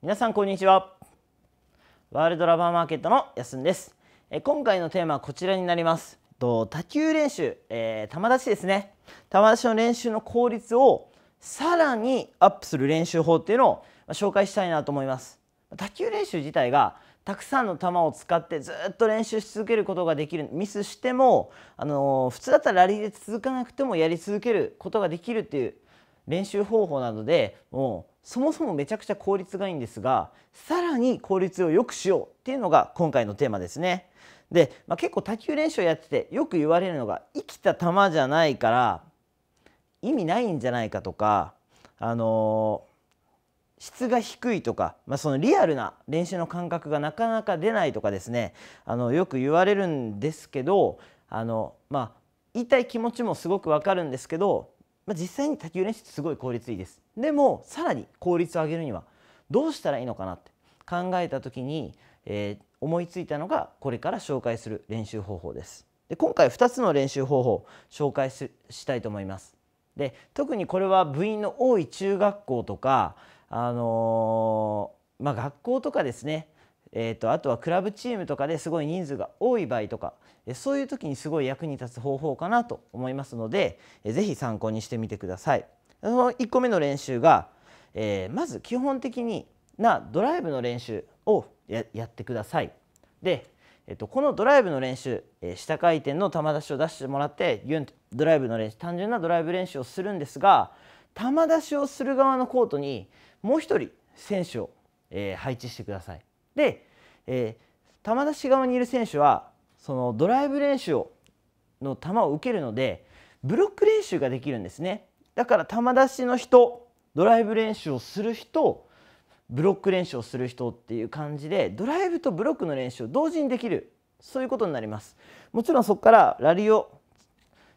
皆さんこんにちはワールドラバーマーケットのやすんですえ今回のテーマはこちらになりますと打球練習、えー、球出しですね球出しの練習の効率をさらにアップする練習法っていうのを紹介したいなと思います打球練習自体がたくさんの球を使ってずっと練習し続けることができるミスしても、あのー、普通だったらラリーで続かなくてもやり続けることができるっていう練習方法なのでもうそもそもめちゃくちゃ効率がいいんですがさらに効率を良くしようっていうのが今回のテーマですね。で、まあ、結構卓球練習をやっててよく言われるのが生きた球じゃないから意味ないんじゃないかとか、あのー、質が低いとか、まあ、そのリアルな練習の感覚がなかなか出ないとかですねあのよく言われるんですけどあの、まあ、言いたい気持ちもすごくわかるんですけどまあ、実際に卓球練習ってすごい効率いいですでもさらに効率を上げるにはどうしたらいいのかなって考えた時に、えー、思いついたのがこれから紹介する練習方法ですで今回2つの練習方法を紹介したいと思いますで特にこれは部員の多い中学校とか、あのー、まあ、学校とかですねえーと、あとはクラブチームとかですごい人数が多い場合とかそういう時にすごい役に立つ方法かなと思いますので是非参考にしてみてください。その1個目の練習が、えー、まず基本的になドライブの練習をやってください。で、えー、とこのドライブの練習、え下回転の球出しを出してもらってンドライブの練習単純なドライブ練習をするんですが球出しをする側のコートにもう一人選手を、え配置してください。で、えー、球出し側にいる選手はそのドライブ練習をの球を受けるのでブロック練習ができるんですねだから球出しの人ドライブ練習をする人ブロック練習をする人っていう感じでドライブとブロックの練習を同時にできるそういうことになりますもちろんそこからラリを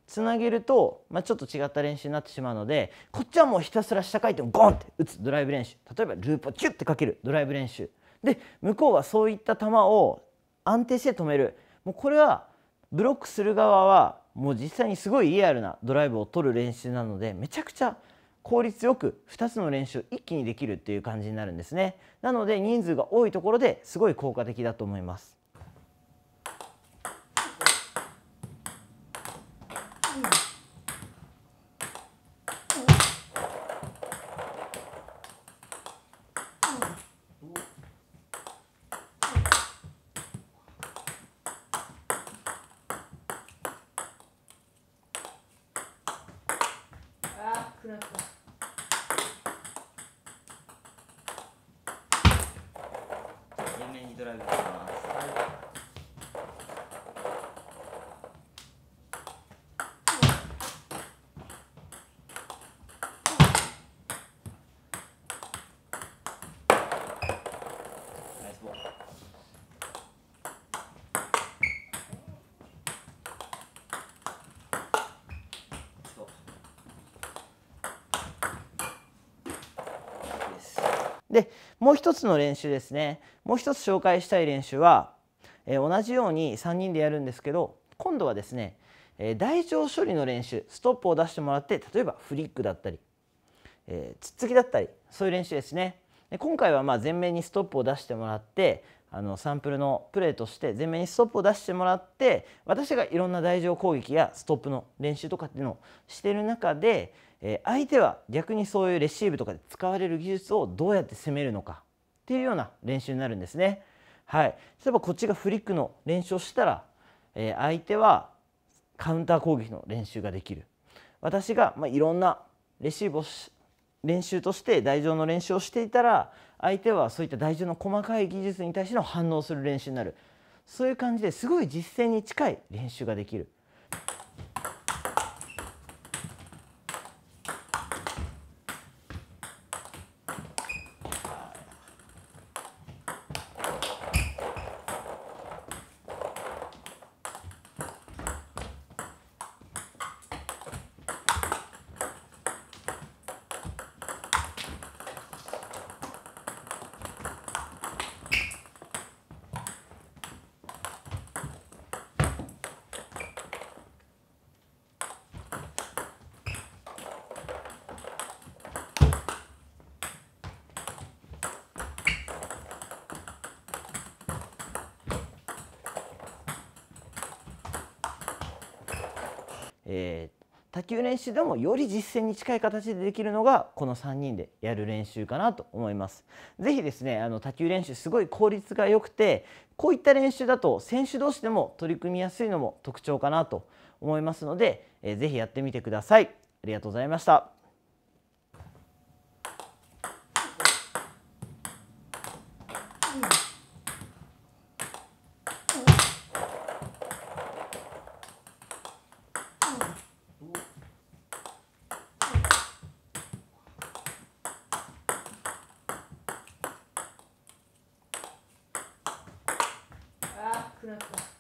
つなげると、まあ、ちょっと違った練習になってしまうのでこっちはもうひたすら下回転をゴンって打つドライブ練習例えばループをキュッてかけるドライブ練習で向こうはそういった球を安定して止めるもうこれはブロックする側はもう実際にすごいリアルなドライブを取る練習なのでめちゃくちゃ効率よく2つの練習を一気にできるっていう感じになるんですねなので人数が多いところですごい効果的だと思いますうん 그랬어. 얘는 이더라고요. でもう一つの練習ですねもう一つ紹介したい練習は、えー、同じように3人でやるんですけど今度はですね、えー、台上処理の練習ストップを出してもらって例えばフリックだったり、えー、つっつきだったりそういう練習ですね今回はまあ前面にストップを出してもらってあのサンプルのプレーとして前面にストップを出してもらって私がいろんな台上攻撃やストップの練習とかっていうのをしてる中で、え相手は逆にそういうレシーブとかで使われる技術をどうやって攻めるのかっていうような練習になるんですね。はい、例えばこっちがフリックの練習をしたら、え相手はカウンター攻撃の練習ができる私が、まいろんなレシーブを練習として台上の練習をしていたら相手はそういった台上の細かい技術に対しての反応する練習になるそういう感じですごい実践に近い練習ができるえー、卓球練習でもより実践に近い形でできるのがこの3人でやる練習かなと思います。ぜひですねあの卓球練習すごい効率が良くてこういった練習だと選手同士でも取り組みやすいのも特徴かなと思いますので、えー、ぜひやってみてください。ありがとうございました。da Copa.